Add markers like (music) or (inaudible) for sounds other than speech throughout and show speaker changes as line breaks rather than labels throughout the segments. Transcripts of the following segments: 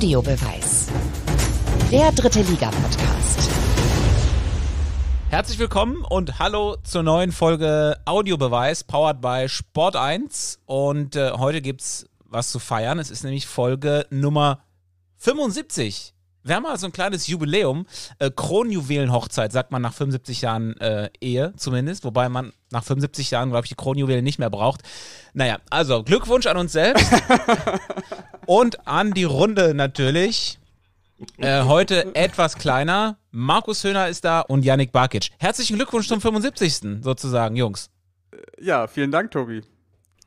Audiobeweis. Der dritte Liga-Podcast.
Herzlich willkommen und hallo zur neuen Folge Audiobeweis, powered by Sport 1. Und äh, heute es was zu feiern. Es ist nämlich Folge Nummer 75 wir haben mal so ein kleines Jubiläum. Äh, Kronjuwelenhochzeit, sagt man nach 75 Jahren äh, Ehe zumindest. Wobei man nach 75 Jahren, glaube ich, die Kronjuwelen nicht mehr braucht. Naja, also Glückwunsch an uns selbst. (laughs) Und an die Runde natürlich. Äh, heute (laughs) etwas kleiner. Markus Höhner ist da und Yannick Barkic. Herzlichen Glückwunsch zum 75. sozusagen, Jungs.
Äh, ja, vielen
Dank, Tobi.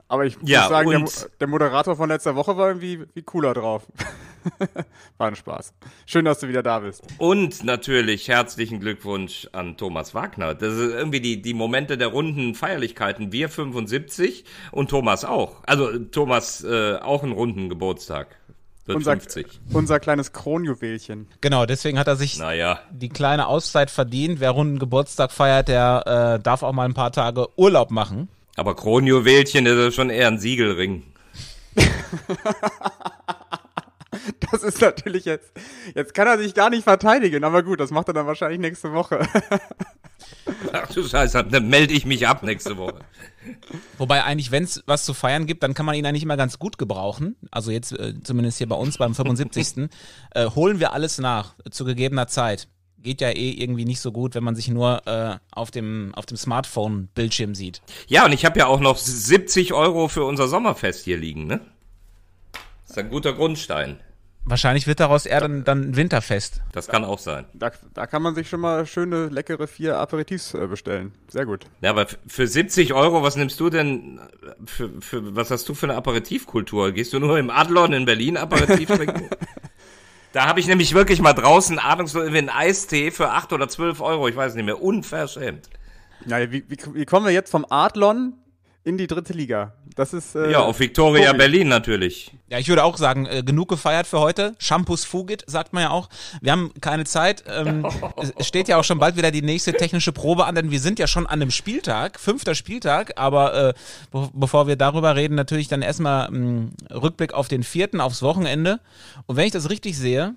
Aber ich muss sagen, der,
der, Moderator von letzter Woche war irgendwie wie cooler drauf.
(laughs) (laughs) War ein Spaß. Schön, dass du wieder da bist. Und natürlich herzlichen Glückwunsch an Thomas Wagner. Das ist irgendwie die, die Momente der runden Feierlichkeiten. Wir 75 und Thomas auch. Also Thomas äh, auch einen runden Geburtstag. Unser, unser,
kleines Kronjuwelchen.
Genau, deswegen hat er sich naja. die kleine
Auszeit verdient. Wer runden Geburtstag feiert, der äh, darf auch mal ein paar Tage Urlaub machen.
Aber Kronjuwelchen ist schon eher ein Siegelring. (laughs)
(laughs) das ist natürlich jetzt, jetzt kann er sich gar nicht verteidigen, aber gut, das macht er dann wahrscheinlich nächste Woche. (laughs)
Ach du Scheiße, dann melde ich mich ab nächste Woche.
Wobei eigentlich, wenn es was zu feiern gibt, dann kann man ihn eigentlich immer ganz gut gebrauchen. Also jetzt äh, zumindest hier bei uns beim 75. (laughs) äh, holen wir alles nach zu gegebener Zeit. Geht ja eh irgendwie nicht so gut, wenn man sich nur äh, auf dem, auf dem Smartphone-Bildschirm sieht.
Ja, und ich habe ja auch noch 70 Euro für unser Sommerfest hier liegen, ne? Das ist ein guter Grundstein.
Wahrscheinlich wird daraus eher dann, dann Winterfest. Das kann
auch sein. Da, da kann man sich schon
mal schöne, leckere vier Aperitifs äh, bestellen. Sehr gut.
Ja, aber für 70 Euro, was nimmst du denn, äh, für, für, was hast du für eine Aperitivkultur? Gehst du nur im Adlon in Berlin Aperitiv (laughs) trinken? da habe ich nämlich wirklich mal draußen ahnungslos einen Eistee für 8 oder 12 Euro, ich weiß nicht mehr, unverschämt. Na, wie, wie, wie kommen wir jetzt vom Adlon
in die dritte Liga. Das ist äh, ja auf Victoria Berlin
natürlich.
Ja, ich würde auch sagen, äh, genug
gefeiert für heute. Shampoos fugit, sagt man ja auch. Wir haben keine Zeit. Ähm, (laughs) es steht ja auch schon bald wieder die nächste technische Probe an, denn wir sind ja schon an einem Spieltag, fünfter Spieltag. Aber äh, be bevor wir darüber reden, natürlich dann erstmal ähm, Rückblick auf den vierten, aufs Wochenende. Und wenn ich das richtig sehe,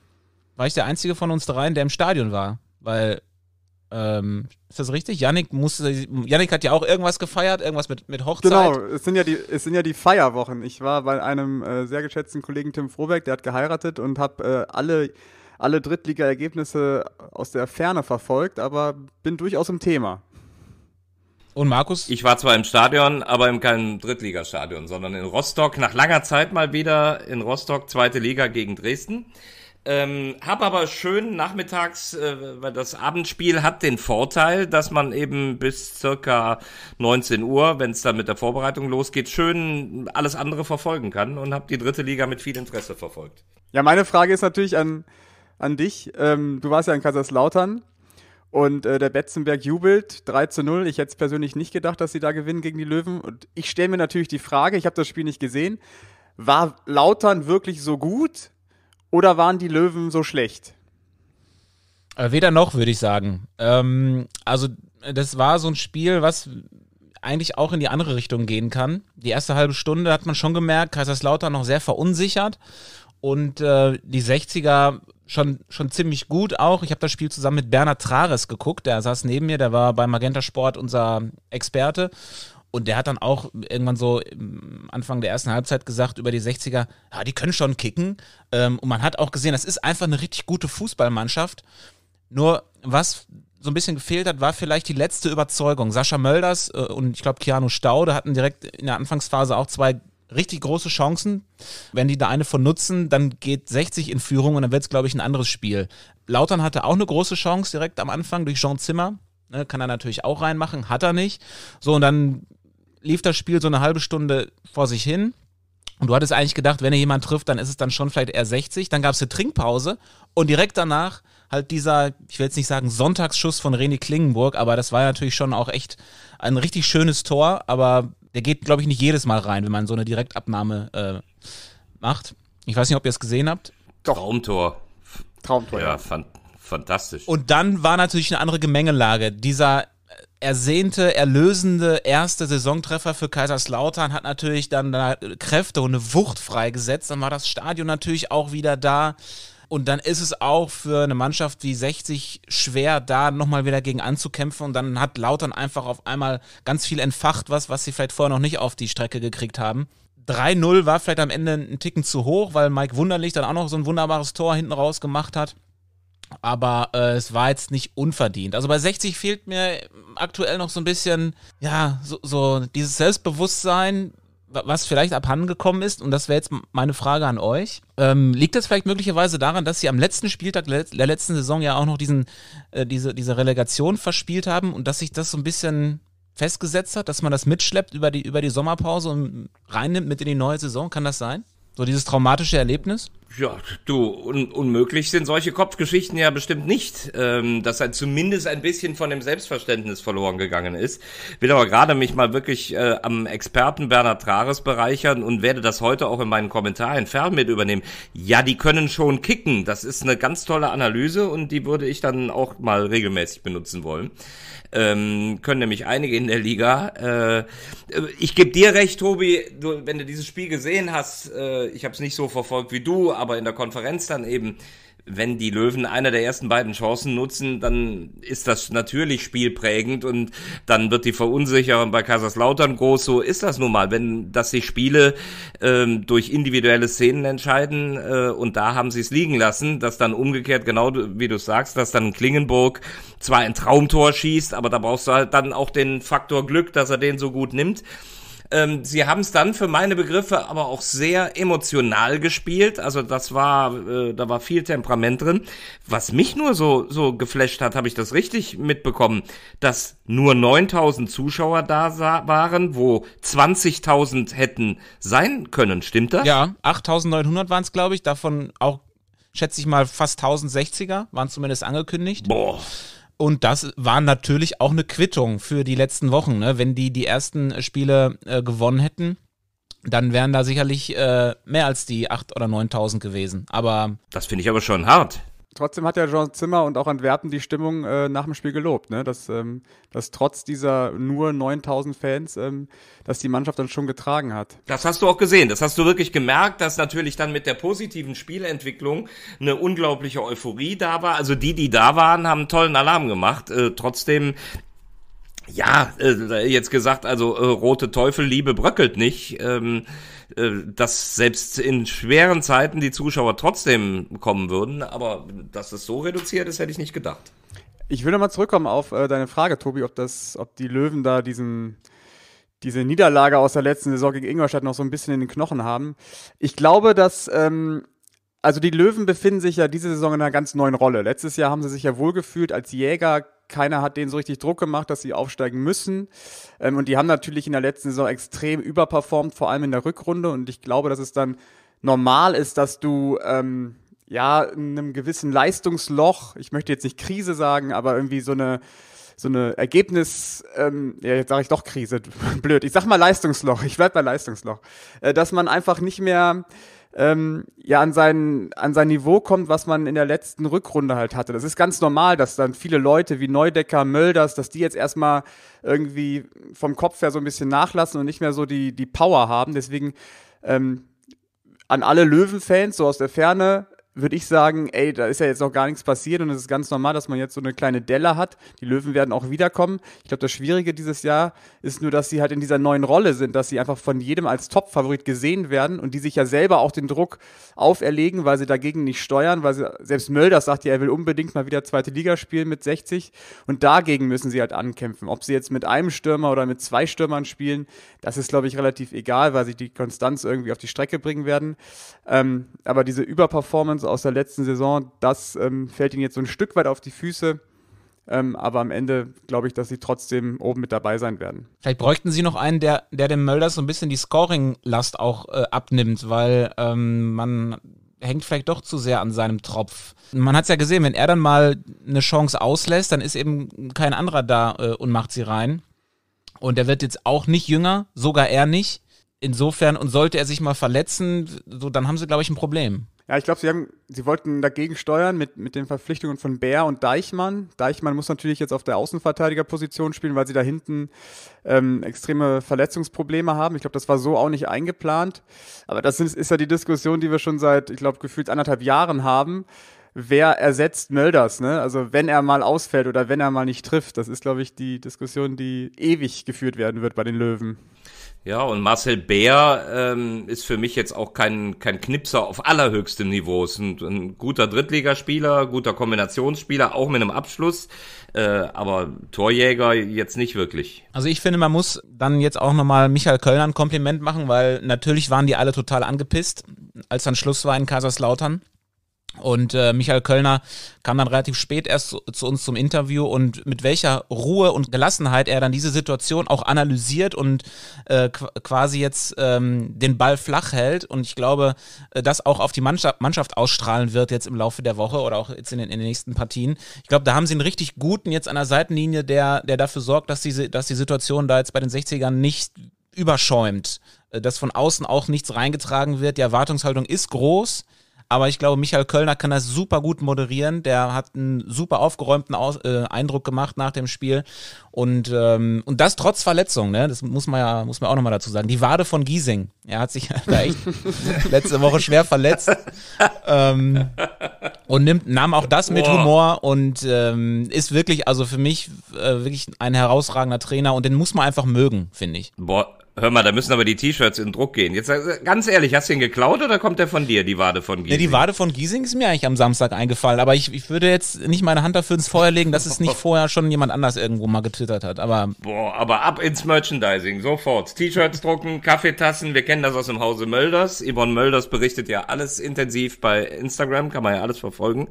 war ich der einzige von uns dreien, der im Stadion war, weil ähm, ist das richtig? Janik, musste, Yannick hat ja auch irgendwas gefeiert, irgendwas mit, mit Hochzeit. Genau,
es sind, ja die, es sind ja die Feierwochen. Ich war bei einem äh, sehr geschätzten Kollegen Tim Frohberg, der hat geheiratet und habe äh, alle, alle Drittliga-Ergebnisse aus der Ferne verfolgt, aber bin durchaus im Thema.
Und Markus? Ich war zwar im Stadion, aber im keinem Drittligastadion, sondern in Rostock, nach langer Zeit mal wieder in Rostock, zweite Liga gegen Dresden. Ähm, hab aber schön nachmittags, äh, weil das Abendspiel hat den Vorteil, dass man eben bis circa 19 Uhr, wenn es dann mit der Vorbereitung losgeht, schön alles andere verfolgen kann und hab die dritte Liga mit viel Interesse verfolgt.
Ja, meine Frage ist natürlich an, an dich. Ähm, du warst ja in Kaiserslautern und äh, der Betzenberg jubelt 3 zu 0. Ich hätte es persönlich nicht gedacht, dass sie da gewinnen gegen die Löwen. Und ich stelle mir natürlich die Frage, ich habe das Spiel nicht gesehen, war Lautern wirklich so gut? Oder waren die Löwen so schlecht?
Äh, weder noch, würde ich sagen. Ähm, also, das war so ein Spiel, was eigentlich auch in die andere Richtung gehen kann. Die erste halbe Stunde hat man schon gemerkt, Kaiserslautern noch sehr verunsichert und äh, die 60er schon, schon ziemlich gut auch. Ich habe das Spiel zusammen mit Bernhard Trares geguckt, der saß neben mir, der war bei Magenta Sport unser Experte und der hat dann auch irgendwann so ähm, Anfang der ersten Halbzeit gesagt über die 60er, ja, die können schon kicken. Ähm, und man hat auch gesehen, das ist einfach eine richtig gute Fußballmannschaft. Nur was so ein bisschen gefehlt hat, war vielleicht die letzte Überzeugung. Sascha Mölders äh, und ich glaube Keanu Staude hatten direkt in der Anfangsphase auch zwei richtig große Chancen. Wenn die da eine von nutzen, dann geht 60 in Führung und dann wird es, glaube ich, ein anderes Spiel. Lautern hatte auch eine große Chance direkt am Anfang durch Jean Zimmer. Ne, kann er natürlich auch reinmachen, hat er nicht. So, und dann lief das Spiel so eine halbe Stunde vor sich hin. Und du hattest eigentlich gedacht, wenn er jemand trifft, dann ist es dann schon vielleicht eher 60. Dann gab es eine Trinkpause und direkt danach halt dieser, ich will jetzt nicht sagen Sonntagsschuss von René Klingenburg, aber das war natürlich schon auch echt ein richtig schönes Tor. Aber der geht, glaube ich, nicht jedes Mal rein, wenn man so eine Direktabnahme äh, macht. Ich weiß nicht, ob ihr es gesehen habt. Doch. Traumtor. Traumtor.
Ja, ja. Fan fantastisch.
Und dann war natürlich eine andere Gemengelage. Dieser ersehnte, erlösende erste Saisontreffer für Kaiserslautern hat natürlich dann da Kräfte und eine Wucht freigesetzt. Dann war das Stadion natürlich auch wieder da. Und dann ist es auch für eine Mannschaft wie 60 schwer, da nochmal wieder gegen anzukämpfen. Und dann hat Lautern einfach auf einmal ganz viel entfacht, was, was sie vielleicht vorher noch nicht auf die Strecke gekriegt haben. 3-0 war vielleicht am Ende ein Ticken zu hoch, weil Mike Wunderlich dann auch noch so ein wunderbares Tor hinten raus gemacht hat. Aber äh, es war jetzt nicht unverdient. Also bei 60 fehlt mir aktuell noch so ein bisschen, ja, so, so dieses Selbstbewusstsein, was vielleicht abhandengekommen ist, und das wäre jetzt meine Frage an euch, ähm, liegt das vielleicht möglicherweise daran, dass sie am letzten Spieltag der letzten Saison ja auch noch diesen, äh, diese, diese Relegation verspielt haben und dass sich das so ein bisschen festgesetzt hat, dass man das mitschleppt über die, über die Sommerpause und reinnimmt mit in die neue Saison? Kann das sein? So dieses traumatische Erlebnis?
Ja, du, un unmöglich sind solche Kopfgeschichten ja bestimmt nicht, ähm, dass er zumindest ein bisschen von dem Selbstverständnis verloren gegangen ist. Will aber gerade mich mal wirklich äh, am Experten Bernhard Trares bereichern und werde das heute auch in meinen Kommentaren fern mit übernehmen. Ja, die können schon kicken. Das ist eine ganz tolle Analyse und die würde ich dann auch mal regelmäßig benutzen wollen. Ähm, können nämlich einige in der Liga. Äh, äh ich gebe dir recht, Tobi, du, wenn du dieses Spiel gesehen hast, äh, ich habe es nicht so verfolgt wie du, aber aber in der Konferenz dann eben, wenn die Löwen einer der ersten beiden Chancen nutzen, dann ist das natürlich spielprägend und dann wird die Verunsicherung bei Kaiserslautern groß. So ist das nun mal, wenn dass sich Spiele ähm, durch individuelle Szenen entscheiden äh, und da haben sie es liegen lassen, dass dann umgekehrt, genau wie du sagst, dass dann Klingenburg zwar ein Traumtor schießt, aber da brauchst du halt dann auch den Faktor Glück, dass er den so gut nimmt. Ähm, sie haben es dann für meine Begriffe aber auch sehr emotional gespielt. Also das war, äh, da war viel Temperament drin. Was mich nur so, so geflasht hat, habe ich das richtig mitbekommen, dass nur 9000 Zuschauer da waren, wo 20.000 hätten sein können. Stimmt das? Ja,
8900 waren es, glaube ich. Davon auch, schätze ich mal, fast 1060er waren zumindest angekündigt. Boah. Und das war natürlich auch eine Quittung für die letzten Wochen. Ne? Wenn die die ersten äh, Spiele äh, gewonnen hätten, dann wären da sicherlich äh, mehr als die 8.000 oder 9.000 gewesen.
Aber. Das finde ich aber schon hart
trotzdem hat ja John Zimmer und auch Antwerpen die Stimmung äh, nach dem Spiel gelobt, ne? dass, ähm, dass trotz dieser nur 9000 Fans, ähm, dass die
Mannschaft dann schon getragen hat. Das hast du auch gesehen, das hast du wirklich gemerkt, dass natürlich dann mit der positiven Spielentwicklung eine unglaubliche Euphorie da war. Also die, die da waren, haben tollen Alarm gemacht. Äh, trotzdem ja, äh, jetzt gesagt, also äh, rote Teufel, Liebe bröckelt nicht, ähm, äh, dass selbst in schweren Zeiten die Zuschauer trotzdem kommen würden, aber dass es so reduziert ist, hätte ich nicht gedacht. Ich würde mal
zurückkommen auf äh, deine Frage, Tobi, ob das, ob die Löwen da diesen, diese Niederlage aus der letzten Saison gegen Ingolstadt noch so ein bisschen in den Knochen haben. Ich glaube, dass ähm, also die Löwen befinden sich ja diese Saison in einer ganz neuen Rolle. Letztes Jahr haben sie sich ja wohlgefühlt als Jäger keiner hat denen so richtig Druck gemacht, dass sie aufsteigen müssen. Ähm, und die haben natürlich in der letzten Saison extrem überperformt, vor allem in der Rückrunde. Und ich glaube, dass es dann normal ist, dass du ähm, ja in einem gewissen Leistungsloch, ich möchte jetzt nicht Krise sagen, aber irgendwie so eine so eine Ergebnis, ähm, ja, jetzt sage ich doch Krise, (laughs) blöd. Ich sag mal Leistungsloch, ich bleib bei Leistungsloch. Äh, dass man einfach nicht mehr ähm, ja an sein, an sein Niveau kommt, was man in der letzten Rückrunde halt hatte. Das ist ganz normal, dass dann viele Leute wie Neudecker, Mölders, dass die jetzt erstmal irgendwie vom Kopf her so ein bisschen nachlassen und nicht mehr so die, die Power haben. Deswegen ähm, an alle Löwenfans, so aus der Ferne, würde ich sagen, ey, da ist ja jetzt noch gar nichts passiert und es ist ganz normal, dass man jetzt so eine kleine Delle hat. Die Löwen werden auch wiederkommen. Ich glaube, das Schwierige dieses Jahr ist nur, dass sie halt in dieser neuen Rolle sind, dass sie einfach von jedem als Top-Favorit gesehen werden und die sich ja selber auch den Druck auferlegen, weil sie dagegen nicht steuern, weil sie, selbst Mölders sagt ja, er will unbedingt mal wieder zweite Liga spielen mit 60 und dagegen müssen sie halt ankämpfen. Ob sie jetzt mit einem Stürmer oder mit zwei Stürmern spielen, das ist, glaube ich, relativ egal, weil sie die Konstanz irgendwie auf die Strecke bringen werden. Ähm, aber diese Überperformance Ergebnisse also aus der letzten Saison, das ähm, fällt ihnen jetzt so ein Stück weit auf die Füße. Ähm, aber am Ende glaube ich, dass sie trotzdem oben mit dabei sein werden.
Vielleicht bräuchten sie noch einen, der, der dem Mölders so ein bisschen die Scoring-Last auch äh, abnimmt, weil ähm, man hängt vielleicht doch zu sehr an seinem Tropf. Man hat es ja gesehen, wenn er dann mal eine Chance auslässt, dann ist eben kein anderer da äh, und macht sie rein. Und er wird jetzt auch nicht jünger, sogar er nicht. Insofern, und sollte er sich mal verletzen, so, dann haben sie, glaube ich, ein Problem.
Ja, ich glaube, sie haben, sie wollten dagegen steuern mit, mit den Verpflichtungen von Bär und Deichmann. Deichmann muss natürlich jetzt auf der Außenverteidigerposition spielen, weil sie da hinten ähm, extreme Verletzungsprobleme haben. Ich glaube, das war so auch nicht eingeplant. Aber das ist, ist ja die Diskussion, die wir schon seit, ich glaube, gefühlt anderthalb Jahren haben. Wer ersetzt Mölders, ne? Also wenn er mal ausfällt oder wenn er mal nicht trifft, das ist, glaube ich, die Diskussion, die ewig geführt werden wird bei den Löwen.
Ja, und Marcel Bär ähm, ist für mich jetzt auch kein, kein Knipser auf allerhöchstem Niveau. Ist ein, ein guter Drittligaspieler, guter Kombinationsspieler, auch mit einem Abschluss, äh, aber Torjäger jetzt nicht wirklich.
Also ich finde, man muss dann jetzt auch nochmal Michael Kölner ein Kompliment machen, weil natürlich waren die alle total angepisst, als dann Schluss war in Kaiserslautern. Und äh, Michael Kölner kam dann relativ spät erst zu, zu, uns zum Interview und mit welcher Ruhe und Gelassenheit er dann diese Situation auch analysiert und äh, quasi jetzt ähm, den Ball flach hält. Und ich glaube, äh, das auch auf die Mannschaft, Mannschaft ausstrahlen wird jetzt im Laufe der Woche oder auch jetzt in den, in den nächsten Partien. Ich glaube, da haben sie einen richtig guten jetzt an der Seitenlinie, der, der dafür sorgt, dass die, dass die Situation da jetzt bei den 60ern nicht überschäumt äh, dass von außen auch nichts reingetragen wird. Die Erwartungshaltung ist groß. Aber ich glaube, Michael Kölner kann das super gut moderieren. Der hat einen super aufgeräumten Aus äh, Eindruck gemacht nach dem Spiel. Und, ähm, und das trotz Verletzung, ne? Das muss man ja muss man auch nochmal dazu sagen. Die Wade von Giesing. Er hat sich (laughs) da echt letzte Woche schwer verletzt. ähm, und nimmt, nahm auch das mit wow. Humor und ähm, ist wirklich, also für mich äh, wirklich ein herausragender Trainer und den muss man einfach mögen,
finde ich. Boah, Hör mal, da müssen aber die T-Shirts in Druck gehen. Jetzt äh, ganz ehrlich, hast du ihn geklaut oder kommt der von dir, die Wade von Giesing? Ja, die Wade
von Giesing ist mir eigentlich am Samstag eingefallen, aber ich, ich würde jetzt nicht meine Hand dafür ins Feuer legen, dass es nicht (laughs) vorher schon jemand anders irgendwo mal getwittert hat. Aber
Boah, aber ab ins Merchandising, sofort. T-Shirts drucken, Kaffeetassen, wir kennen das aus dem Hause Mölders. Yvonne Mölders berichtet ja alles intensiv bei Instagram, kann man ja alles verfolgen.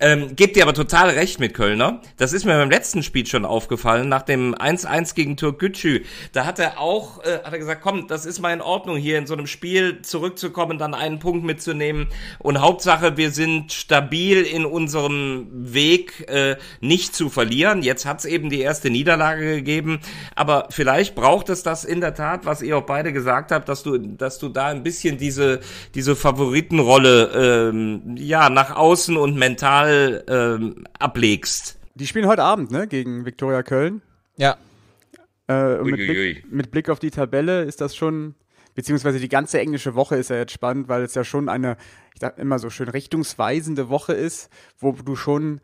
Ähm, gebt ihr aber total recht mit Kölner. Das ist mir beim letzten Spiel schon aufgefallen, nach dem 1-1 gegen Türkgücü. Da hat er auch, äh, hat er gesagt, komm, das ist mal in Ordnung, hier in so einem Spiel zurückzukommen, dann einen Punkt mitzunehmen. Und Hauptsache, wir sind stabil in unserem Weg, äh, nicht zu verlieren. Jetzt hat's eben die erste Niederlage gegeben. Aber vielleicht braucht es das in der Tat, was ihr auch beide gesagt habt, dass du, dass du da ein bisschen diese, diese Favoritenrolle ähm, ja, nach außen und mental Pokal ähm, ablegst. Die spielen heute Abend, ne,
gegen Viktoria Köln. Ja. Äh, mit, Blick, mit Blick auf die Tabelle ist das schon beziehungsweise die ganze englische Woche ist ja jetzt spannend, weil es ja schon eine, ich sag immer so schön, richtungsweisende Woche ist, wo du schon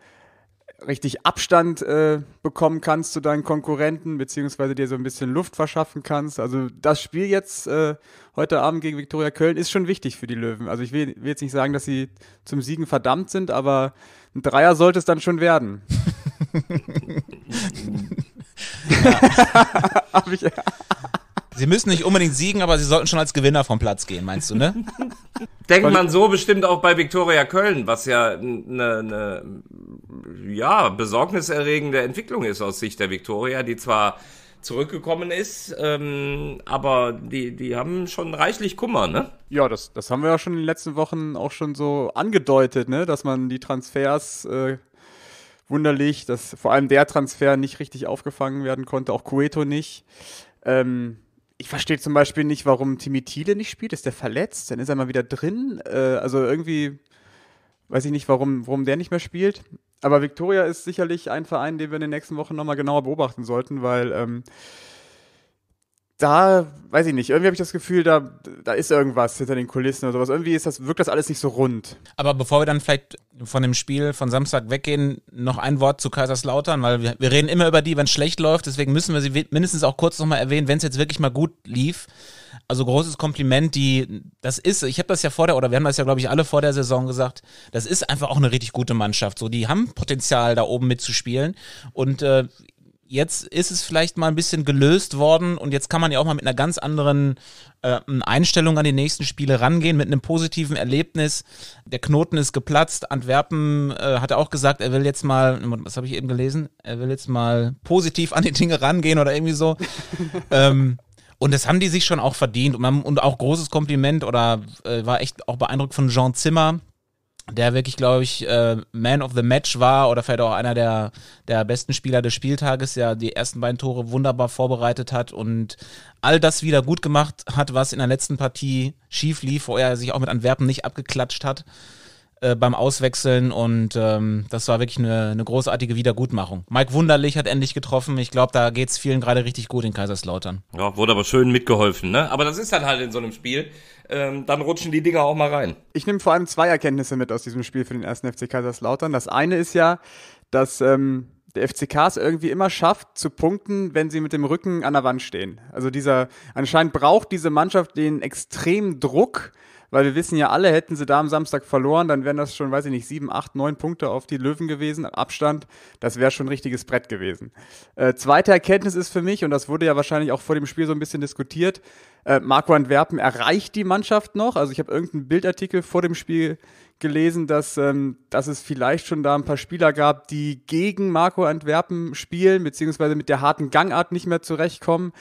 richtig Abstand äh, bekommen kannst zu deinen Konkurrenten, beziehungsweise dir so ein bisschen Luft verschaffen kannst. Also das Spiel jetzt äh, heute Abend gegen Viktoria Köln ist schon wichtig für die Löwen. Also ich will, will jetzt nicht sagen, dass sie zum Siegen verdammt sind, aber ein Dreier sollte es dann schon werden. (laughs)
(laughs)
ich, Sie müssen nicht
unbedingt siegen, aber sie sollten schon als Gewinner vom Platz gehen, meinst du, ne?
Denkt man so bestimmt auch bei Viktoria Köln, was ja eine ne, ne ja, besorgniserregende Entwicklung ist aus Sicht der Viktoria, die zwar zurückgekommen ist, ähm, aber die, die haben schon reichlich Kummer, ne?
Ja, das, das haben wir ja schon in den letzten Wochen auch schon so angedeutet, ne? Dass man die Transfers äh, wunderlich, dass vor allem der Transfer nicht richtig aufgefangen werden konnte, auch Cueto nicht. Ähm, ich verstehe zum Beispiel nicht, warum Timmy Thiele nicht spielt. Ist der verletzt? Dann ist er mal wieder drin. Äh, also irgendwie weiß ich nicht, warum, warum der nicht mehr spielt. Aber Victoria ist sicherlich ein Verein, den wir in den nächsten Wochen nochmal genauer beobachten sollten, weil ähm, da, weiß ich nicht, irgendwie habe ich das Gefühl, da, da ist irgendwas hinter den Kulissen oder sowas. Irgendwie ist das, wirkt das alles nicht so rund.
Aber bevor wir dann vielleicht von dem Spiel von Samstag weggehen, noch ein Wort zu Kaiserslautern, weil wir, wir reden immer über die, wenn es schlecht läuft, deswegen müssen wir sie mindestens auch kurz nochmal erwähnen, wenn es jetzt wirklich mal gut lief. Also großes Kompliment, die das ist, ich habe das ja vor der oder wir haben das ja glaube ich alle vor der Saison gesagt, das ist einfach auch eine richtig gute Mannschaft, so die haben Potenzial da oben mitzuspielen und äh, jetzt ist es vielleicht mal ein bisschen gelöst worden und jetzt kann man ja auch mal mit einer ganz anderen äh, Einstellung an die nächsten Spiele rangehen, mit einem positiven Erlebnis. Der Knoten ist geplatzt. Antwerpen äh, hat er auch gesagt, er will jetzt mal, was habe ich eben gelesen? Er will jetzt mal positiv an die Dinge rangehen oder irgendwie so. (laughs) ähm, und das haben die sich schon auch verdient. Und, man, und auch großes Kompliment oder äh, war echt auch beeindruckt von Jean Zimmer, der wirklich, glaube ich, äh, Man of the Match war oder vielleicht auch einer der, der besten Spieler des Spieltages, der die ersten beiden Tore wunderbar vorbereitet hat und all das wieder gut gemacht hat, was in der letzten Partie schief lief, wo er sich auch mit Antwerpen nicht abgeklatscht hat. Äh, beim Auswechseln und ähm, das war wirklich eine, eine großartige Wiedergutmachung. Mike Wunderlich hat endlich getroffen. Ich glaube, da geht's vielen gerade richtig gut in Kaiserslautern.
Ja, wurde aber schön mitgeholfen, ne? Aber das ist dann halt in so einem Spiel. Ähm, dann rutschen die Dinger auch mal rein. Ich nehme vor allem zwei Erkenntnisse
mit aus diesem Spiel für den ersten FC Kaiserslautern. Das eine ist ja, dass ähm, der FCK es irgendwie immer schafft, zu punkten, wenn sie mit dem Rücken an der Wand stehen. Also dieser, anscheinend braucht diese Mannschaft den extremen Druck, weil wir wissen ja alle, hätten sie da am Samstag verloren, dann wären das schon, weiß ich nicht, sieben, acht, neun Punkte auf die Löwen gewesen, Abstand. Das wäre schon ein richtiges Brett gewesen. Äh, zweite Erkenntnis ist für mich, und das wurde ja wahrscheinlich auch vor dem Spiel so ein bisschen diskutiert, äh, Marco Antwerpen erreicht die Mannschaft noch. Also ich habe irgendeinen Bildartikel vor dem Spiel gelesen, dass, ähm, dass es vielleicht schon da ein paar Spieler gab, die gegen Marco Antwerpen spielen, beziehungsweise mit der harten Gangart nicht mehr zurechtkommen.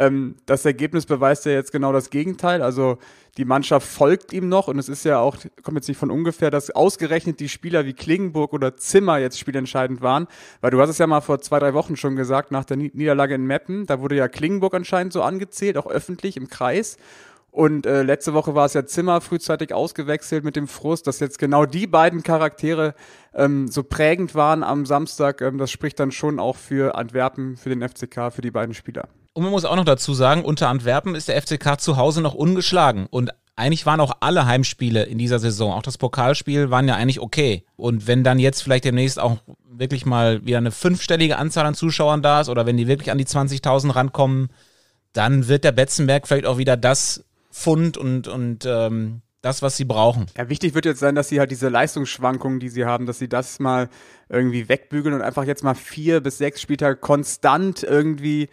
Ähm, das Ergebnis beweist ja jetzt genau das Gegenteil. Also die Mannschaft folgt ihm noch und es ist ja auch, kommt jetzt nicht von ungefähr, dass ausgerechnet die Spieler wie Klingenburg oder Zimmer jetzt spielentscheidend waren. Weil du hast es ja mal vor zwei, drei Wochen schon gesagt, nach der Niederlage in Meppen, da wurde ja Klingenburg anscheinend so angezählt, auch öffentlich im Kreis. Und äh, letzte Woche war es ja Zimmer frühzeitig ausgewechselt mit dem Frust, dass jetzt genau die beiden Charaktere ähm, so prägend waren am Samstag. Ähm, das spricht dann schon auch für Antwerpen, für den FCK, für die beiden Spieler.
Und man muss auch noch dazu sagen, unter Antwerpen ist der FCK zu Hause noch ungeschlagen. Und eigentlich waren auch alle Heimspiele in dieser Saison, auch das Pokalspiel, waren ja eigentlich okay. Und wenn dann jetzt vielleicht demnächst auch wirklich mal wieder eine fünfstellige Anzahl an Zuschauern da ist oder wenn die wirklich an die 20.000 rankommen, dann wird der Betzenberg vielleicht auch
wieder das Fund und, und ähm, das, was sie brauchen. Ja, wichtig wird jetzt sein, dass sie halt diese Leistungsschwankungen, die sie haben, dass sie das mal irgendwie wegbügeln und einfach jetzt mal vier bis sechs Spieltage konstant irgendwie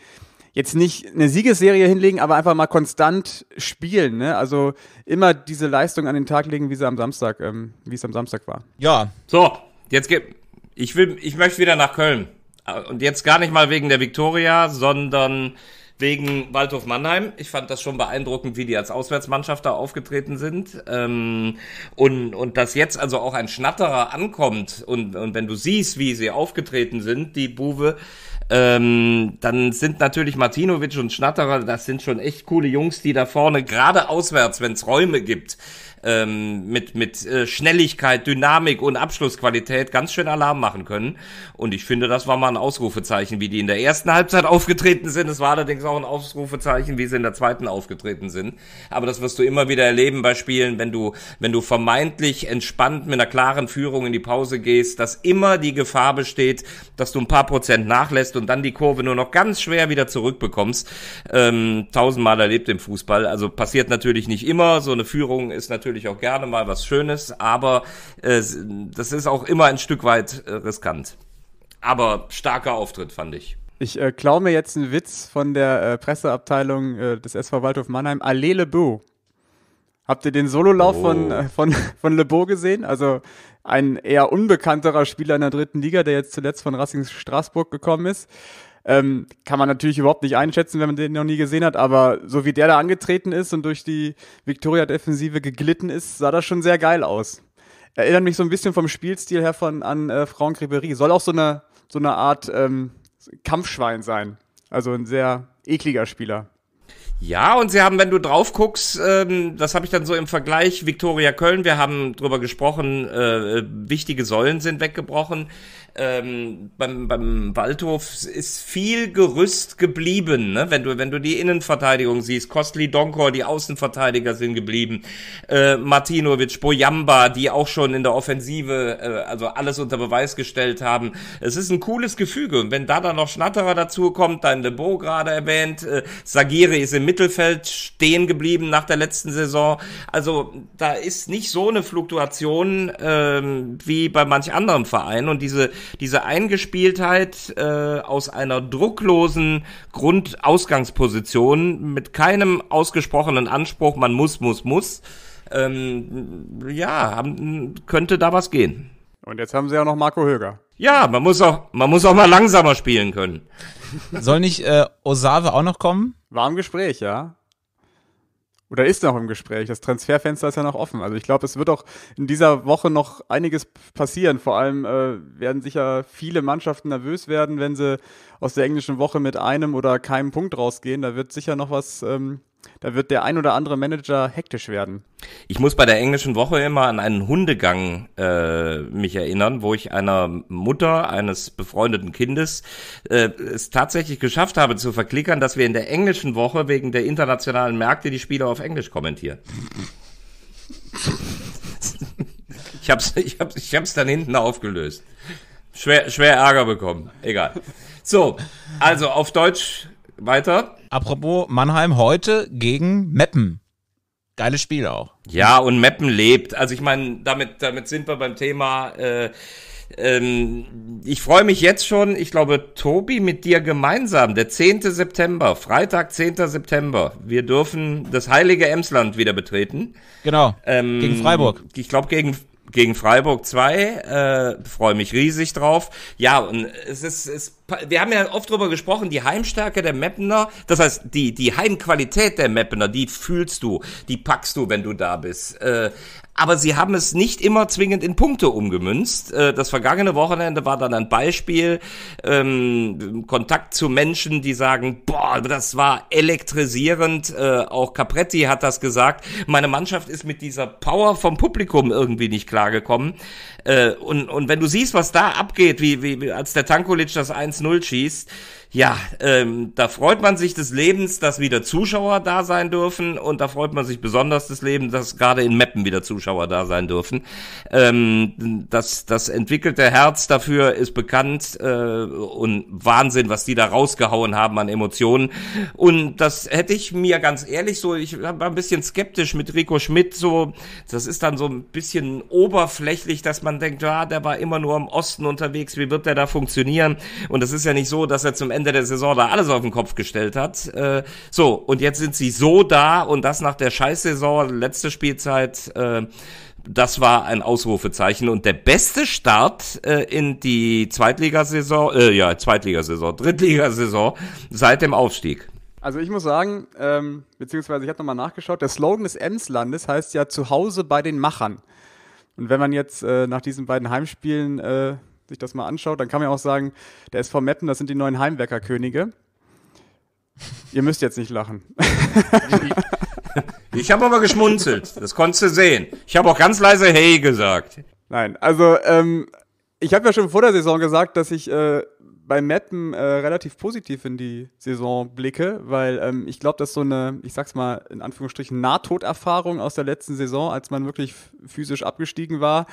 jetzt nicht eine Siegesserie hinlegen, aber einfach mal konstant spielen. Ne? Also immer diese Leistung an den Tag legen, wie sie am Samstag, ähm, wie es am Samstag war.
Ja, so jetzt geht. Ich will, ich möchte wieder nach Köln äh, und jetzt gar nicht mal wegen der Viktoria, sondern wegen Waldhof Mannheim. Ich fand das schon beeindruckend, wie die als Auswärtsmannschaft da aufgetreten sind. Ähm, und, und dass jetzt also auch ein Schnatterer ankommt und, und wenn du siehst, wie sie aufgetreten sind, die Buwe, ähm, dann sind natürlich Martinovic und Schnatterer, das sind schon echt coole Jungs, die da vorne, gerade auswärts, wenn es Räume gibt, ähm, mit, mit äh, Schnelligkeit, Dynamik und Abschlussqualität ganz schön Alarm machen können. Und ich finde, das war mal ein Ausrufezeichen, wie die in der ersten Halbzeit (laughs) aufgetreten sind. Es war allerdings auch ein Ausrufezeichen, wie sie in der zweiten aufgetreten sind. Aber das wirst du immer wieder erleben bei Spielen, wenn du, wenn du vermeintlich entspannt mit einer klaren Führung in die Pause gehst, dass immer die Gefahr besteht, dass du ein paar Prozent nachlässt und dann die Kurve nur noch ganz schwer wieder zurückbekommst. Ähm, tausendmal erlebt im Fußball. Also passiert natürlich nicht immer. So eine Führung ist natürlich natürlich auch gerne mal was Schönes, aber äh, das ist auch immer ein Stück weit äh, riskant. Aber starker Auftritt, fand ich.
Ich äh, klaue mir jetzt einen Witz von der äh, Presseabteilung äh, des SV Waldhof Mannheim. Allez Le Beau. Habt ihr den Sololauf oh. von, äh, von, von Le Beau gesehen? Also ein eher unbekannterer Spieler in der dritten Liga, der jetzt zuletzt von Racing Straßburg gekommen ist. Ähm, kann man natürlich überhaupt nicht einschätzen, wenn man den noch nie gesehen hat, aber so wie der da angetreten ist und durch die Victoria-Defensive geglitten ist, sah das schon sehr geil aus. Erinnert mich so ein bisschen vom Spielstil her von, an äh, Franck Ribéry. Soll auch so eine, so eine Art ähm,
Kampfschwein sein. Also ein sehr ekliger Spieler. Ja, und sie haben, wenn du drauf guckst, ähm, das habe ich dann so im Vergleich, Viktoria Köln, wir haben drüber gesprochen, äh, wichtige Säulen sind weggebrochen ähm, beim, beim Waldhof ist viel Gerüst geblieben, ne? wenn, du, wenn du die Innenverteidigung siehst. Kostli Donkor, die Außenverteidiger sind geblieben. Äh, Martinovic, Bojamba, die auch schon in der Offensive äh, also alles unter Beweis gestellt haben. Es ist ein cooles Gefüge. Und wenn da dann noch Schnatterer dazu kommt, dann Lebo gerade erwähnt, äh, Sagiri ist im Mittelfeld stehen geblieben nach der letzten Saison. Also da ist nicht so eine Fluktuation ähm, wie bei manch anderen Vereinen. Und diese diese Eingespieltheit äh, aus einer drucklosen Grundausgangsposition mit keinem ausgesprochenen Anspruch, man muss, muss, muss, ähm, ja, könnte da was gehen. Und jetzt haben sie ja noch Marco Höger. Ja, man muss auch, man muss auch mal langsamer spielen können. Soll nicht äh, Osave auch noch kommen? War im Gespräch, ja.
Oder ist noch im Gespräch. Das Transferfenster ist ja noch offen. Also ich glaube, es wird auch in dieser Woche noch einiges passieren. Vor allem äh, werden sicher viele Mannschaften nervös werden, wenn sie aus der englischen Woche mit einem oder keinem Punkt rausgehen. Da wird sicher noch was ähm, da
wird der ein oder andere Manager hektisch werden. Ich muss bei der englischen Woche immer an einen Hundegang äh, mich erinnern, wo ich einer Mutter eines befreundeten Kindes äh, es tatsächlich geschafft habe zu verklickern, dass wir in der englischen Woche wegen der internationalen Märkte die Spiele auf Englisch kommentieren. (laughs) ich hab's, ich hab's, ich hab's dann hinten aufgelöst. Schwer, schwer Ärger bekommen. Egal. So, also auf Deutsch weiter. Apropos Mannheim heute gegen Meppen. Geiles Spiel auch. Ja, und Meppen lebt. Also ich meine, damit, damit sind wir beim Thema. Äh, ähm, ich freue mich jetzt schon, ich glaube, Tobi, mit dir gemeinsam, der 10. September, Freitag, 10. September. Wir dürfen das heilige Emsland wieder betreten. Genau. Ähm, gegen Freiburg. Ich glaube, gegen gegen Freiburg 2. Äh, Freue mich riesig drauf. Ja, und es ist, es, wir haben ja oft darüber gesprochen, die Heimstärke der Mappener, das heißt, die, die Heimqualität der Mappener, die fühlst du, die packst du, wenn du da bist. Äh, aber sie haben es nicht immer zwingend in Punkte umgemünzt. Äh, das vergangene Wochenende war dann ein Beispiel, ähm, Kontakt zu Menschen, die sagen, boah, das war elektrisierend, äh, auch Capretti hat das gesagt, meine Mannschaft ist mit dieser Power vom Publikum irgendwie nicht klargekommen. Äh, und, und wenn du siehst, was da abgeht, wie, wie als der Tankulic das 1-0 schießt, ja, ähm, da freut man sich des Lebens, dass wieder Zuschauer da sein dürfen und da freut man sich besonders des Lebens, dass gerade in Meppen wieder Zuschauer da sein dürfen. Ähm, das, das entwickelte Herz dafür ist bekannt äh, und Wahnsinn, was die da rausgehauen haben an Emotionen. Und das hätte ich mir ganz ehrlich so, ich war ein bisschen skeptisch mit Rico Schmidt, so, das ist dann so ein bisschen oberflächlich, dass man denkt, ja, der war immer nur im Osten unterwegs, wie wird der da funktionieren? Und das ist ja nicht so, dass er zum Ende Ende der Saison da alles auf den Kopf gestellt hat. Äh, so, und jetzt sind sie so da und das nach der Scheißsaison, letzte Spielzeit. Äh, das war ein Ausrufezeichen und der beste Start äh, in die Zweitligasaison, äh, ja, Zweitligasaison, Drittligasaison seit dem Aufstieg.
Also ich muss sagen, ähm, beziehungsweise ich habe nochmal nachgeschaut, der Slogan des Emslandes heißt ja Zuhause bei den Machern. Und wenn man jetzt äh, nach diesen beiden Heimspielen äh, sich das mal anschaut, dann kann man ja auch sagen, der SV Meppen, das sind die neuen Heimwerkerkönige.
Ihr müsst jetzt nicht lachen. Ich, (laughs) ich habe aber geschmunzelt, das konntest du sehen. Ich habe auch ganz leise Hey gesagt.
Nein, also ähm, ich habe ja schon vor der Saison gesagt, dass ich äh, bei Mappen äh, relativ positiv in die Saison blicke, weil ähm, ich glaube, dass so eine, ich sag's mal in Anführungsstrichen, Nahtoderfahrung aus der letzten Saison, als man wirklich physisch abgestiegen war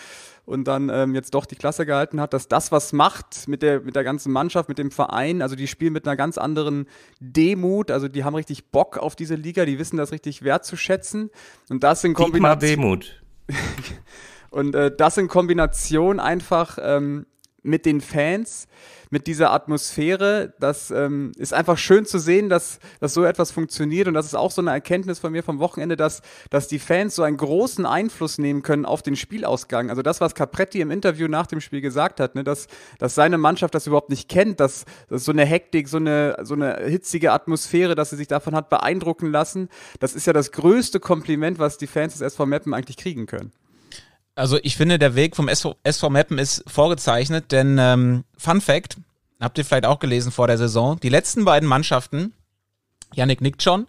und dann ähm, jetzt doch die Klasse gehalten hat, dass das was macht mit der, mit der ganzen Mannschaft, mit dem Verein. Also die spielen mit einer ganz anderen Demut, also die haben richtig Bock auf diese Liga, die wissen das richtig wertzuschätzen. Und das in Kombination. Demut. (laughs) und äh, das in Kombination einfach. Ähm, mit den Fans, mit dieser Atmosphäre. Das ähm, ist einfach schön zu sehen, dass, dass so etwas funktioniert. Und das ist auch so eine Erkenntnis von mir vom Wochenende, dass, dass die Fans so einen großen Einfluss nehmen können auf den Spielausgang. Also das, was Capretti im Interview nach dem Spiel gesagt hat, ne, dass, dass seine Mannschaft das überhaupt nicht kennt, dass, dass so eine Hektik, so eine, so eine hitzige Atmosphäre, dass sie sich davon hat beeindrucken lassen. Das ist ja das größte Kompliment, was die Fans des SV Meppen eigentlich kriegen können.
Also ich finde, der Weg vom SV, SV Meppen ist vorgezeichnet, denn ähm, Fun Fact, habt ihr vielleicht auch gelesen vor der Saison, die letzten beiden Mannschaften, Yannick nickt schon,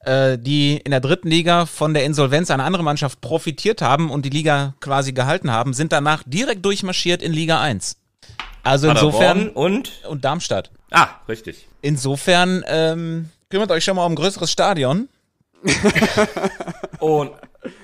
äh, die in der dritten Liga von der Insolvenz einer anderen Mannschaft profitiert haben und die Liga quasi gehalten haben, sind danach direkt durchmarschiert in Liga 1. Also insofern. Und? Und Darmstadt. Ah, richtig. Insofern ähm, kümmert euch schon mal um ein größeres Stadion. (laughs)
oh,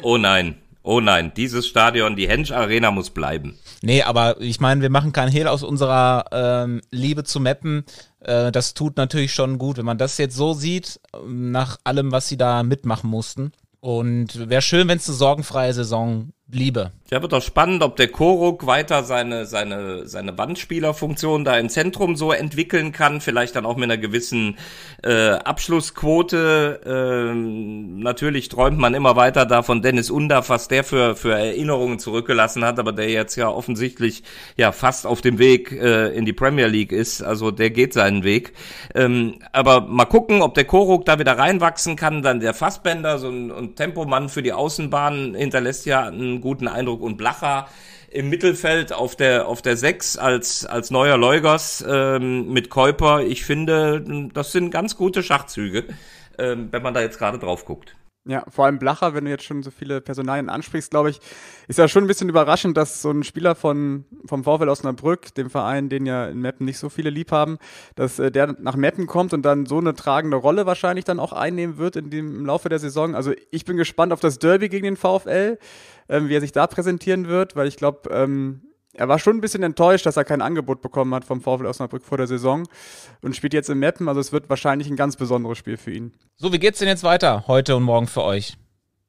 oh nein oh nein, dieses Stadion, die Hensch Arena muss bleiben.
Nee, aber ich meine, wir machen keinen Hehl aus unserer ähm, Liebe zu Mappen. Äh, das tut natürlich schon gut, wenn man das jetzt so sieht, ähm, nach allem, was sie da mitmachen mussten. Und wäre schön, wenn es eine sorgenfreie Saison bliebe.
Ja, wird doch spannend, ob der Koruk weiter seine, seine, seine Bandspielerfunktion da im Zentrum so entwickeln kann, vielleicht dann auch mit einer gewissen äh, Abschlussquote. Ähm, natürlich träumt man immer weiter davon, Dennis Under, was der für, für Erinnerungen zurückgelassen hat, aber der jetzt ja offensichtlich ja fast auf dem Weg äh, in die Premier League ist, also der geht seinen Weg. Ähm, aber mal gucken, ob der Koruk da wieder reinwachsen kann, dann der Fassbänder so ein, ein Tempomann für die Außenbahn hinterlässt ja einen guten Eindruck Füllkrug und Blacher im Mittelfeld auf der auf der sechs als als neuer Leugers ähm, mit Käuper. Ich finde, das sind ganz gute Schachzüge, ähm, wenn man da jetzt gerade drauf guckt.
Ja, vor allem Blacher, wenn du jetzt schon so viele Personalien ansprichst, glaube ich, ist ja schon ein bisschen überraschend, dass so ein Spieler von, vom VfL Osnabrück, dem Verein, den ja in Meppen nicht so viele lieb haben, dass äh, der nach Meppen kommt und dann so eine tragende Rolle wahrscheinlich dann auch einnehmen wird in dem, im Laufe der Saison. Also ich bin gespannt auf das Derby gegen den VfL, äh, wie er sich da präsentieren wird, weil ich glaube, ähm, er war schon ein bisschen enttäuscht, dass er kein Angebot bekommen hat vom VfL Osnabrück vor der Saison und spielt jetzt im Meppen. Also es wird wahrscheinlich ein ganz besonderes Spiel für ihn.
So, wie geht's denn jetzt weiter heute und morgen für euch?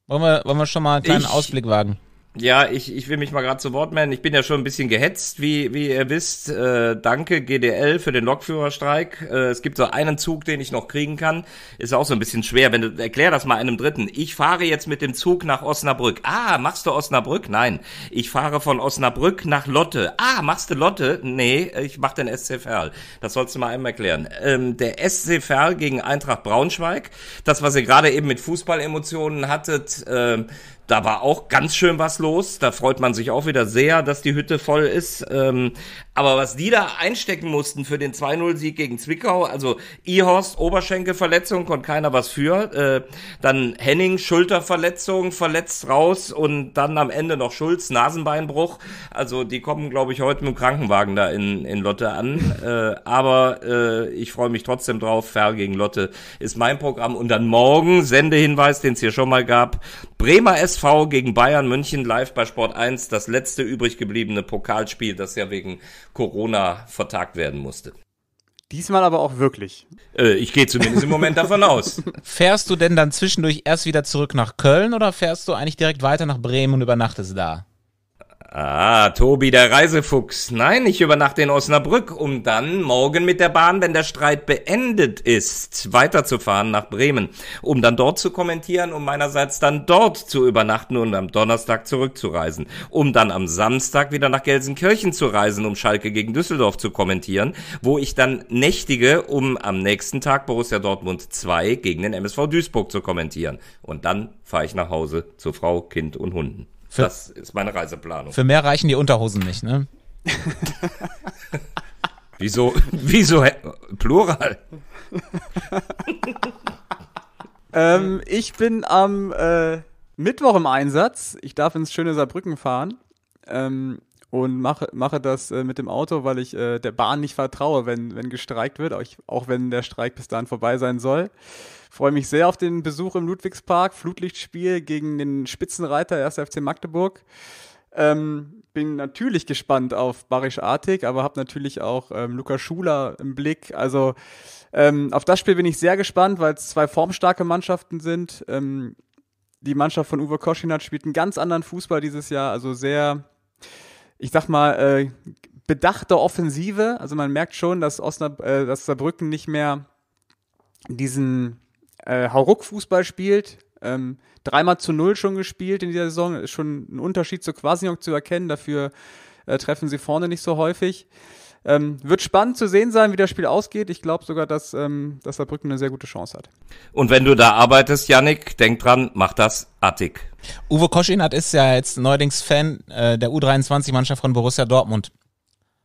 Wollen wir, wollen wir schon mal einen kleinen ich, Ausblick wagen?
Ja, ich, ich will mich mal gerade zu Wort melden. Ich bin ja schon ein bisschen gehetzt, wie, wie ihr wisst. Äh, danke GDL für den Lokführerstreik. Äh, es gibt so einen Zug, den ich noch kriegen kann. Ist auch so ein bisschen schwer. Wenn du, erklär das mal einem Dritten. Ich fahre jetzt mit dem Zug nach Osnabrück. Ah, machst du Osnabrück? Nein. Ich fahre von Osnabrück nach Lotte. Ah, machst du Lotte? Nee, ich mach den SC Verl. Das sollst du mal einem erklären. Ähm, der SC Verl gegen Eintracht Braunschweig. Das, was ihr gerade eben mit Fußballemotionen hattet, äh, da war auch ganz schön was los. Da freut man sich auch wieder sehr, dass die Hütte voll ist. Ähm, aber was die da einstecken mussten für den 2-0-Sieg gegen Zwickau, also Ihorst, Oberschenkelverletzung, konnte keiner was für. Äh, dann Henning, Schulterverletzung, verletzt raus und dann am Ende noch Schulz, Nasenbeinbruch. Also die kommen, glaube ich, heute mit dem Krankenwagen da in, in Lotte an. (laughs) Äh, aber äh, ich freue mich trotzdem drauf. Ferl gegen Lotte ist mein Programm. Und dann morgen Sendehinweis, den es hier schon mal gab, Bremer SV gegen Bayern München live bei Sport 1, das letzte übrig gebliebene Pokalspiel, das ja wegen Corona vertagt werden musste. Diesmal aber auch wirklich. Äh, ich gehe zumindest im Moment davon aus.
(laughs) Fährst du denn dann zwischendurch erst wieder zurück nach Köln oder fährst du eigentlich direkt weiter nach Bremen und übernachtest da? Ah,
Tobi, der Reisefuchs. Nein, ich übernachte in Osnabrück, um dann morgen mit der Bahn, wenn der Streit beendet ist, weiterzufahren nach Bremen, um dann dort zu kommentieren, um meinerseits dann dort zu übernachten und am Donnerstag zurückzureisen, um dann am Samstag wieder nach Gelsenkirchen zu reisen, um Schalke gegen Düsseldorf zu kommentieren, wo ich dann nächtige, um am nächsten Tag Borussia Dortmund 2 gegen den MSV Duisburg zu kommentieren. Und dann fahre ich nach Hause zu Frau, Kind und Hunden. Für, das ist meine Reiseplanung. Für mehr
reichen die Unterhosen nicht, ne? (laughs)
wieso, wieso,
Plural? (laughs) ähm, ich bin am äh, Mittwoch im Einsatz. Ich darf ins schöne Saarbrücken fahren. Ähm, und mache, mache das äh, mit dem Auto, weil ich äh, der Bahn nicht vertraue, wenn, wenn gestreikt wird, auch, ich, auch wenn der Streik bis dahin vorbei sein soll. Freue mich sehr auf den Besuch im Ludwigspark, Flutlichtspiel gegen den Spitzenreiter 1. FC Magdeburg. Ähm, bin natürlich gespannt auf Barisch Artig, aber habe natürlich auch ähm, Lukas Schuler im Blick. Also ähm, auf das Spiel bin ich sehr gespannt, weil es zwei formstarke Mannschaften sind. Ähm, die Mannschaft von Uwe Koschinat spielt einen ganz anderen Fußball dieses Jahr, also sehr ich sag mal, äh, bedachte Offensive. Also man merkt schon, dass, Osnab äh, dass Saarbrücken nicht mehr diesen äh, Hauruck-Fußball spielt. Ähm, dreimal zu null schon gespielt in dieser Saison. Ist schon ein Unterschied zu Quasiok zu erkennen. Dafür äh, treffen sie vorne nicht so häufig. Ähm, wird spannend zu sehen sein, wie das Spiel ausgeht. Ich glaube sogar, dass, ähm, dass Saarbrücken eine sehr gute Chance hat.
Und wenn du da arbeitest, Yannick, denk dran, mach das attig. Uwe Koschinat ist ja jetzt neuerdings Fan äh, der U23-Mannschaft
von Borussia Dortmund.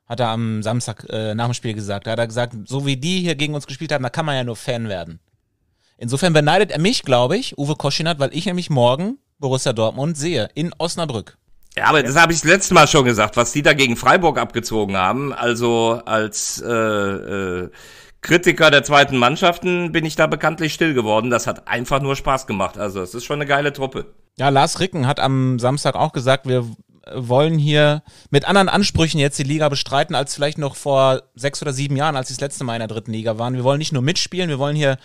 Hat er am Samstag äh, nach dem Spiel gesagt. Da hat er gesagt, so wie die hier gegen uns gespielt haben, da kann man ja nur Fan werden. Insofern beneidet er mich, glaube ich, Uwe Koschinat, weil ich nämlich morgen Borussia Dortmund sehe in Osnabrück.
Ja, aber das habe ich das letzte Mal schon gesagt, was die da gegen Freiburg abgezogen haben. Also als äh, äh, Kritiker der zweiten Mannschaften bin ich da bekanntlich still geworden. Das hat einfach nur Spaß gemacht. Also es ist schon eine geile Truppe.
Ja, Lars Ricken hat am Samstag auch gesagt, wir wollen hier mit anderen Ansprüchen jetzt die Liga bestreiten, als vielleicht noch vor sechs oder sieben Jahren, als sie das letzte Mal in der dritten Liga waren. Wir wollen nicht nur mitspielen, wir wollen hier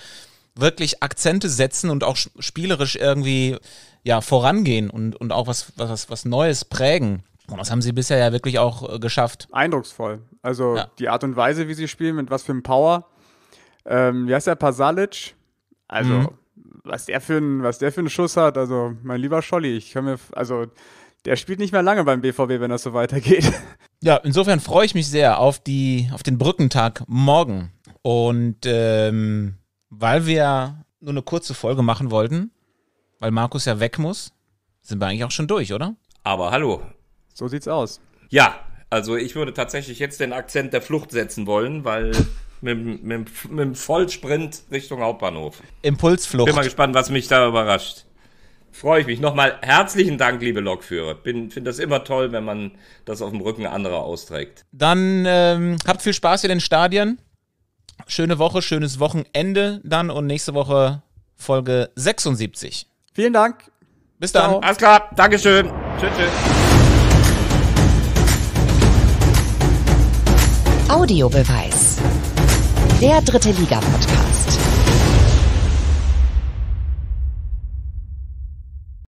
wirklich Akzente setzen und auch spielerisch irgendwie ja, vorangehen und, und auch was, was, was Neues prägen. Und das haben sie
bisher ja wirklich auch äh, geschafft. Eindrucksvoll. Also ja. die Art und Weise, wie sie spielen, mit was für einem Power. Ähm, wie heißt der Pasalic? Also, mhm. was, der für ein, was der für einen Schuss hat, also mein lieber Scholli, ich kann mir, also der spielt nicht mehr lange beim BVB, wenn das so weitergeht. (laughs)
Ja, insofern freue ich mich sehr auf, die, auf den Brückentag morgen. Und ähm, weil wir nur eine kurze Folge machen wollten, weil Markus ja weg muss, sind wir eigentlich auch schon durch, oder?
Aber hallo. So sieht's aus. Ja, also ich würde tatsächlich jetzt den Akzent der Flucht setzen wollen, weil (laughs) mit, mit, mit dem Vollsprint Richtung Hauptbahnhof. Impulsflucht. Bin mal gespannt, was mich da überrascht. Freue ich mich. Nochmal herzlichen Dank, liebe Lokführer. Bin Finde das immer toll, wenn man das auf dem Rücken anderer austrägt. Dann ähm, habt viel Spaß in den Stadien.
Schöne Woche, schönes Wochenende dann und nächste Woche Folge 76.
Vielen Dank. Bis dann. Ciao. Alles klar. Dankeschön. Tschüss, tschüss. Audiobeweis. Der dritte Liga-Podcast.